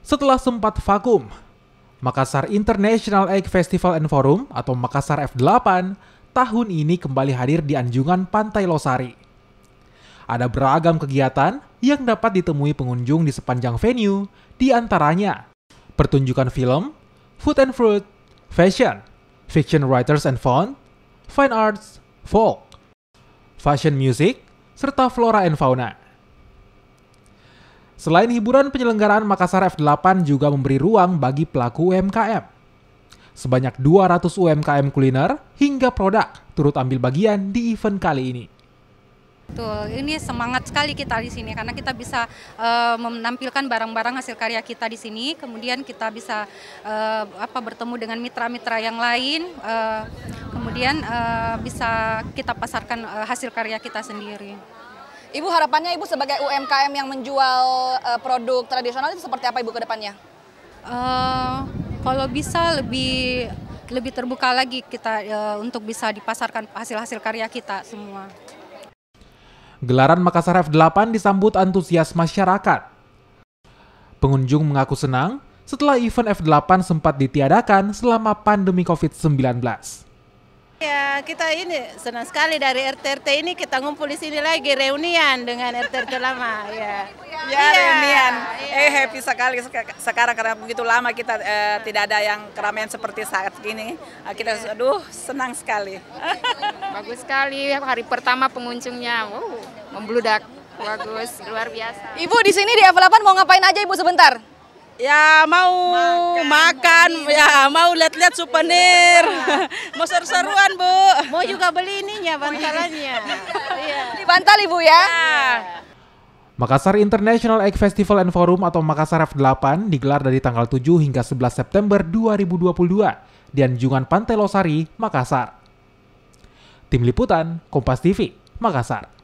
Setelah sempat vakum, Makassar International Egg Festival and Forum atau Makassar F8 tahun ini kembali hadir di anjungan Pantai Losari. Ada beragam kegiatan yang dapat ditemui pengunjung di sepanjang venue, di antaranya pertunjukan film, food and fruit, fashion, fiction writers and font, fine arts, folk, fashion music, serta flora and fauna. Selain hiburan, penyelenggaraan Makassar F8 juga memberi ruang bagi pelaku UMKM. Sebanyak 200 UMKM kuliner hingga produk turut ambil bagian di event kali ini. Tuh, ini semangat sekali kita di sini karena kita bisa uh, menampilkan barang-barang hasil karya kita di sini, kemudian kita bisa uh, apa bertemu dengan mitra-mitra yang lain, uh, kemudian uh, bisa kita pasarkan uh, hasil karya kita sendiri. Ibu harapannya Ibu sebagai UMKM yang menjual uh, produk tradisional itu seperti apa Ibu ke depannya? Uh, kalau bisa lebih lebih terbuka lagi kita uh, untuk bisa dipasarkan hasil-hasil karya kita semua. Gelaran Makassar F8 disambut antusias masyarakat. Pengunjung mengaku senang setelah event F8 sempat ditiadakan selama pandemi COVID-19. Ya kita ini senang sekali dari RTRT ini kita ngumpul di sini lagi reunian dengan RTRT lama ya. Ya, ya reunian. Ya. Eh happy sekali sekarang karena begitu lama kita eh, tidak ada yang keramaian seperti saat ini. Eh, kita ya. aduh senang sekali. Bagus sekali hari pertama pengunjungnya. Wow, membludak. Bagus, luar biasa. Ibu di sini di F8 mau ngapain aja Ibu sebentar? Ya mau makan. makan Pengen ya mau lihat-lihat souvenir. Iya. mau seru-seruan, Bu. Mau juga beli ininya bantalannya. Iya. Iya. Di bantal Ibu ya. ya. Makassar International Egg Festival and Forum atau Makassar F8 digelar dari tanggal 7 hingga 11 September 2022 di Anjungan Pantai Losari, Makassar. Tim Liputan, Kompas TV, Makassar.